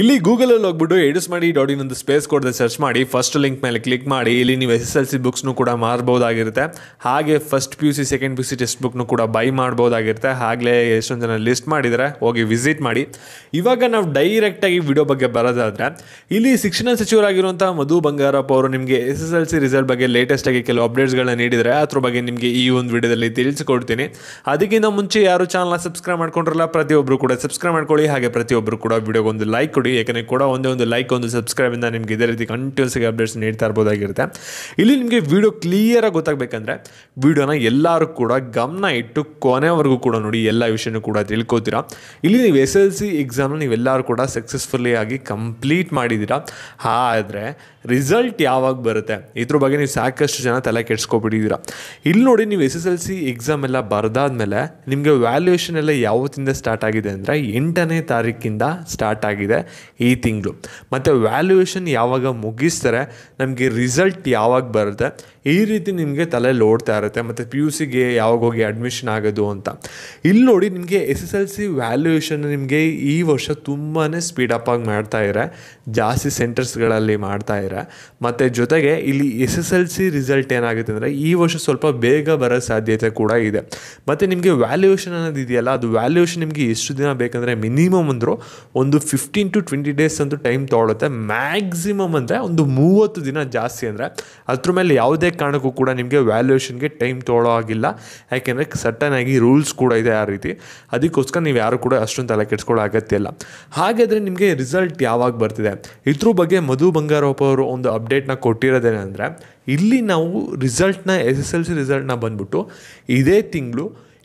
ಇಲ್ಲಿ ಗೂಗಲಲ್ಲಿ ಹೋಗ್ಬಿಟ್ಟು ಎಡಿಸ್ ಮಾಡಿ ಡಾಟ್ ಇನ್ ಒಂದು ಸ್ಪೇಸ್ ಕೊಡದೆ ಸರ್ಚ್ ಮಾಡಿ ಫಸ್ಟ್ ಲಿಂಕ್ ಮೇಲೆ ಕ್ಲಿಕ್ ಮಾಡಿ ಇಲ್ಲಿ ನೀವು ಎಸ್ ಎಸ್ ಎಲ್ ಸಿ ಬುಕ್ಸ್ನು ಕೂಡ ಮಾರ್ಬೋದಾಗಿರುತ್ತೆ ಹಾಗೆ first P U C second P U C test ಬುಕ್ನು ಕೂಡ ಬೈ ಮಾಡ್ಬೋದಾಗಿರುತ್ತೆ ಆಗಲೇ ಎಷ್ಟೊಂದು ಜನ ಲಿಸ್ಟ್ ಮಾಡಿದರೆ ಹೋಗಿ ವಿಸಿಟ್ ಮಾಡಿ ಇವಾಗ ನಾವು ಡೈರೆಕ್ಟಾಗಿ ವಿಡಿಯೋ ಬಗ್ಗೆ ಬರೋದಾದರೆ ಇಲ್ಲಿ ಶಿಕ್ಷಣ ಸಚಿವರಾಗಿರುವಂಥ ಮಧು ಬಂಗಾರಪ್ಪ ಅವರು ನಿಮಗೆ S S L C result ಬಗ್ಗೆ ಲೇಟೆಸ್ಟಾಗಿ ಕೆಲವು ಅಪ್ಡೇಟ್ಸ್ಗಳನ್ನ ನೀಡಿದರೆ ಅದ್ರ ಬಗ್ಗೆ ನಿಮಗೆ ಈ ಒಂದು ವಿಡಿಯೋದಲ್ಲಿ ತಿಳಿಸಿಕೊಡ್ತೀನಿ ಅದಕ್ಕಿಂತ ಮುಂಚೆ ಯಾರು ಚಾನಲ್ ಸಬ್ಸ್ಕ್ರೈಬ್ ಮಾಡ್ಕೊಂಡಿರಲ್ಲ ಪ್ರತಿಯೊಬ್ಬರು ಕೂಡ ಸಬ್ಸ್ಕ್ರೈಬ್ ಮಾಡ್ಕೊಳ್ಳಿ ಹಾಗೆ ಪ್ರತಿಯೊಬ್ಬರು ಕೂಡ ಒಂದು ಲೈಕ್ ಕೊಡಿ ಯಾಕೆಂದರೆ ಕೂಡ ಒಂದೇ ಒಂದು ಲೈಕ್ ಒಂದು ಸಬ್ಸ್ಕ್ರೈಬಿಂದ ನಿಮಗೆ ಇದೇ ರೀತಿ ಕಂಟಿನ್ಯೂಸ್ಗೆ ಅಪ್ಡೇಟ್ಸ್ ನೀಡ್ತಾ ಇರ್ಬೋದಾಗಿರುತ್ತೆ ಇಲ್ಲಿ ನಿಮಗೆ ವೀಡಿಯೋ ಕ್ಲಿಯರಾಗಿ ಗೊತ್ತಾಗಬೇಕಂದ್ರೆ ವೀಡಿಯೋನ ಎಲ್ಲರೂ ಕೂಡ ಗಮನ ಇಟ್ಟು ಕೊನೆವರೆಗೂ ಕೂಡ ನೋಡಿ ಎಲ್ಲ ವಿಷಯನೂ ಕೂಡ ತಿಳ್ಕೊತೀರಾ ಇಲ್ಲಿ ನೀವು ಎಸ್ ಎಲ್ ಸಿ ಎಕ್ಸಾಮ್ನ ನೀವೆಲ್ಲರೂ ಕೂಡ ಸಕ್ಸಸ್ಫುಲ್ಲಿ ಆಗಿ ಕಂಪ್ಲೀಟ್ ಮಾಡಿದ್ದೀರಾ ಆದರೆ ರಿಸಲ್ಟ್ ಯಾವಾಗ ಬರುತ್ತೆ ಇದ್ರ ಬಗ್ಗೆ ನೀವು ಸಾಕಷ್ಟು ಜನ ತಲೆ ಕೆಡ್ಸ್ಕೊಬಿಟ್ಟಿದ್ದೀರಾ ಇಲ್ಲಿ ನೋಡಿ ನೀವು S S L C exam ಎಲ್ಲ ಬರೆದಾದ್ಮೇಲೆ ನಿಮಗೆ ವ್ಯಾಲ್ಯೂಯೇಷನ್ ಎಲ್ಲ ಯಾವತ್ತಿಂದ ಸ್ಟಾರ್ಟ್ ಆಗಿದೆ ಅಂದರೆ ಎಂಟನೇ ತಾರೀಕಿಂದ ಸ್ಟಾರ್ಟ್ ಆಗಿದೆ ಈ ತಿಂಗಳು ಮತ್ತು ವ್ಯಾಲ್ಯೂಯೇಷನ್ ಯಾವಾಗ ಮುಗಿಸ್ತಾರೆ ನಮಗೆ ರಿಸಲ್ಟ್ ಯಾವಾಗ ಬರುತ್ತೆ ಈ ರೀತಿ ನಿಮಗೆ ತಲೆ ಓಡ್ತಾ ಇರುತ್ತೆ ಮತ್ತು ಪಿ ಯು ಸಿಗೆ ಯಾವಾಗ ಹೋಗಿ ಅಡ್ಮಿಷನ್ ಆಗೋದು ಅಂತ ಇಲ್ಲಿ ನೋಡಿ ನಿಮಗೆ S S L C valuation ನಿಮಗೆ ಈ ವರ್ಷ ತುಂಬಾ ಸ್ಪೀಡಪ್ ಆಗಿ ಮಾಡ್ತಾ ಮಾಡ್ತಾಯಿದ್ರೆ ಜಾಸ್ತಿ ಸೆಂಟರ್ಸ್ಗಳಲ್ಲಿ ಮಾಡ್ತಾ ಇರೆ ಮತ್ತು ಜೊತೆಗೆ ಇಲ್ಲಿ S S L C result ಏನಾಗುತ್ತೆ ಅಂದರೆ ಈ ವರ್ಷ ಸ್ವಲ್ಪ ಬೇಗ ಬರೋ ಸಾಧ್ಯತೆ ಕೂಡ ಇದೆ ಮತ್ತು ನಿಮಗೆ ವ್ಯಾಲ್ಯೂಯೇಷನ್ ಅನ್ನೋದು ಇದೆಯಲ್ಲ ಅದು ವ್ಯಾಲ್ಯೂಯೇಷನ್ ನಿಮಗೆ ಎಷ್ಟು ದಿನ ಬೇಕಂದರೆ ಮಿನಿಮಮ್ ಅಂದರೂ ಒಂದು ಫಿಫ್ಟೀನ್ ಟು ಟ್ವೆಂಟಿ ಡೇಸ್ ಅಂತೂ ಟೈಮ್ ತೊಗೊಳುತ್ತೆ ಮ್ಯಾಕ್ಸಿಮಮ್ ಅಂದರೆ ಒಂದು ಮೂವತ್ತು ದಿನ ಜಾಸ್ತಿ ಅಂದರೆ ಅದ್ರ ಮೇಲೆ ಯಾವುದೇ ಕಾರಣಕ್ಕೂ ಕೂಡ ನಿಮಗೆ ವ್ಯಾಲ್ಯೂಯೇಷನ್ಗೆ ಟೈಮ್ ತೊಗೊಳೋ ಆಗಿಲ್ಲ ಯಾಕೆಂದರೆ ಸಟನ್ ಆಗಿ ರೂಲ್ಸ್ ಕೂಡ ಇದೆ ಆ ರೀತಿ ಅದಕ್ಕೋಸ್ಕರ ನೀವು ಯಾರು ಕೂಡ ಅಷ್ಟೊಂದು ತಲೆ ಕೆಡಿಸ್ಕೊಳ್ಳೋ ಅಗತ್ಯ ಇಲ್ಲ ಹಾಗಾದರೆ ನಿಮಗೆ ರಿಸಲ್ಟ್ ಯಾವಾಗ ಬರ್ತಿದೆ ಇದ್ರ ಬಗ್ಗೆ ಮಧು ಬಂಗಾರಪ್ಪ ಅವರು ಒಂದು ಅಪ್ಡೇಟ್ನ ಕೊಟ್ಟಿರೋದೇನೆಂದರೆ ಇಲ್ಲಿ ನಾವು ರಿಸಲ್ಟ್ನ ಎಸ್ ಎಸ್ ಎಲ್ ಸಿ ರಿಸಲ್ಟ್ನ ಬಂದ್ಬಿಟ್ಟು ಇದೇ ತಿಂಗಳು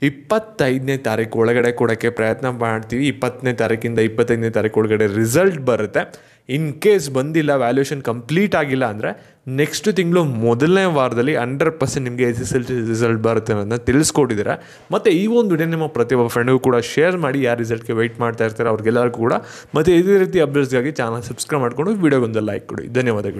ಇಪ್ಪತ್ತೈದನೇ ತಾರೀಕು ಒಳಗಡೆ ಕೊಡೋಕ್ಕೆ ಪ್ರಯತ್ನ ಮಾಡ್ತೀವಿ ಇಪ್ಪತ್ತನೇ ತಾರೀಕಿಂದ ಇಪ್ಪತ್ತೈದನೇ ತಾರೀಕು ಒಳಗಡೆ ರಿಸಲ್ಟ್ ಬರುತ್ತೆ ಇನ್ ಕೇಸ್ ಬಂದಿಲ್ಲ ವ್ಯಾಲ್ಯೂಷನ್ ಕಂಪ್ಲೀಟ್ ಆಗಿಲ್ಲ ಅಂದರೆ ನೆಕ್ಸ್ಟ್ ತಿಂಗಳು ಮೊದಲನೇ ವಾರದಲ್ಲಿ ಹಂಡ್ರೆಡ್ ಪರ್ಸೆಂಟ್ ನಿಮಗೆ S S L C result ಬರುತ್ತೆ ಅನ್ನೋದನ್ನ ತಿಳಿಸ್ಕೊಟ್ಟಿದ್ದೀರಾ ಮತ್ತು ಈ ಒಂದು ವಿಡಿಯೋ ನಿಮ್ಮ ಪ್ರತಿಯೊಬ್ಬ ಫ್ರೆಂಡ್ಗೂ ಕೂಡ ಶೇರ್ ಮಾಡಿ ಯಾರು ರಿಸಲ್ಟ್ಗೆ ವೆಯ್ಟ್ ಮಾಡ್ತಾ ಇರ್ತಾರೆ ಅವ್ರಿಗೆಲ್ಲರಿಗೂ ಕೂಡ ಮತ್ತು ಇದೇ ರೀತಿ ಅಪ್ಡೇಟ್ಸ್ಗಾಗಿ ಚಾನಲ್ ಸಬ್ಸ್ಕ್ರೈಬ್ ಮಾಡಿಕೊಂಡು ವಿಡಿಯೋಗೊಂದು ಲೈಕ್ ಕೊಡಿ ಧನ್ಯವಾದಗಳು